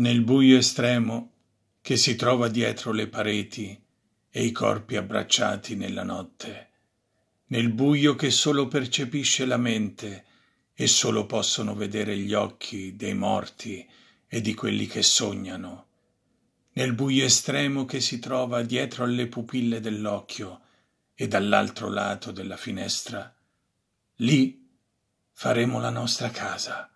nel buio estremo che si trova dietro le pareti e i corpi abbracciati nella notte, nel buio che solo percepisce la mente e solo possono vedere gli occhi dei morti e di quelli che sognano, nel buio estremo che si trova dietro alle pupille dell'occhio e dall'altro lato della finestra, lì faremo la nostra casa.